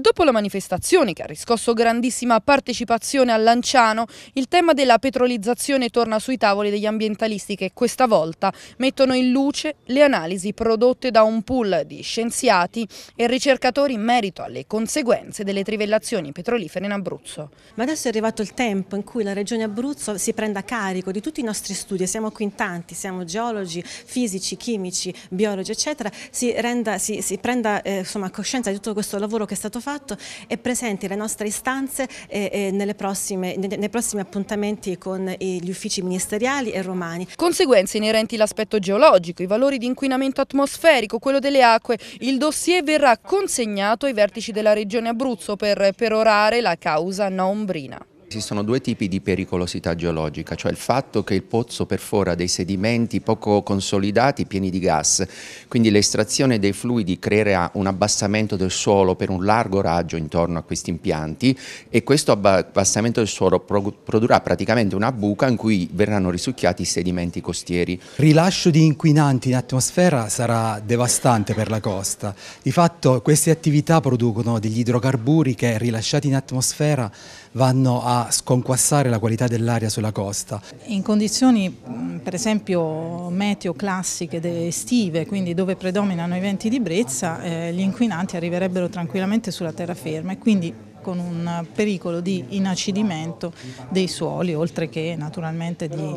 Dopo la manifestazione che ha riscosso grandissima partecipazione a Lanciano, il tema della petrolizzazione torna sui tavoli degli ambientalisti che questa volta mettono in luce le analisi prodotte da un pool di scienziati e ricercatori in merito alle conseguenze delle trivellazioni petrolifere in Abruzzo. Ma adesso è arrivato il tempo in cui la Regione Abruzzo si prenda carico di tutti i nostri studi, siamo qui in tanti, siamo geologi, fisici, chimici, biologi, eccetera, si, renda, si, si prenda eh, insomma, coscienza di tutto questo lavoro che è stato fatto fatto e presenti le nostre istanze eh, eh, prossime, nei prossimi appuntamenti con eh, gli uffici ministeriali e romani. Conseguenze inerenti all'aspetto geologico, i valori di inquinamento atmosferico, quello delle acque, il dossier verrà consegnato ai vertici della regione Abruzzo per perorare la causa naombrina. Esistono due tipi di pericolosità geologica, cioè il fatto che il pozzo perfora dei sedimenti poco consolidati pieni di gas, quindi l'estrazione dei fluidi creerà un abbassamento del suolo per un largo raggio intorno a questi impianti e questo abbassamento del suolo produrrà praticamente una buca in cui verranno risucchiati i sedimenti costieri. Rilascio di inquinanti in atmosfera sarà devastante per la costa. Di fatto queste attività producono degli idrocarburi che rilasciati in atmosfera vanno a sconquassare la qualità dell'aria sulla costa. In condizioni per esempio meteo classiche estive, quindi dove predominano i venti di brezza, eh, gli inquinanti arriverebbero tranquillamente sulla terraferma e quindi con un pericolo di inacidimento dei suoli, oltre che naturalmente di,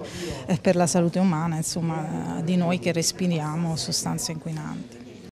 eh, per la salute umana, insomma, di noi che respiriamo sostanze inquinanti.